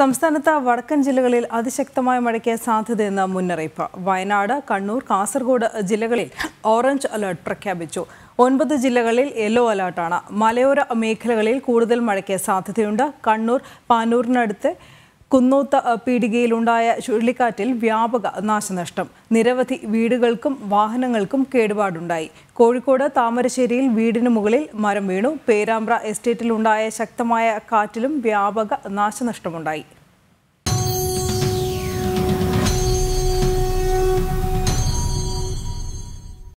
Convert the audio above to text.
സംസ്ഥാനത്ത് വടക്കൻ ജില്ലകളിൽ അതിശക്തമായ മഴയ്ക്ക് സാധ്യതയെന്ന് മുന്നറിയിപ്പ് വയനാട് കണ്ണൂർ കാസർഗോഡ് ജില്ലകളിൽ ഓറഞ്ച് അലർട്ട് പ്രഖ്യാപിച്ചു ഒൻപത് ജില്ലകളിൽ യെല്ലോ അലർട്ടാണ് മലയോര മേഖലകളിൽ കൂടുതൽ മഴയ്ക്ക് സാധ്യതയുണ്ട് കണ്ണൂർ പാനൂരിനടുത്ത് കുന്നൂത്ത പീടികയിലുണ്ടായ ചുഴലിക്കാറ്റിൽ വ്യാപക നാശനഷ്ടം നിരവധി വീടുകൾക്കും വാഹനങ്ങൾക്കും കേടുപാടുണ്ടായി കോഴിക്കോട് താമരശ്ശേരിയിൽ വീടിന് മുകളിൽ മരം വീണു പേരാമ്പ്ര എസ്റ്റേറ്റിലുണ്ടായ ശക്തമായ കാറ്റിലും വ്യാപക നാശനഷ്ടമുണ്ടായി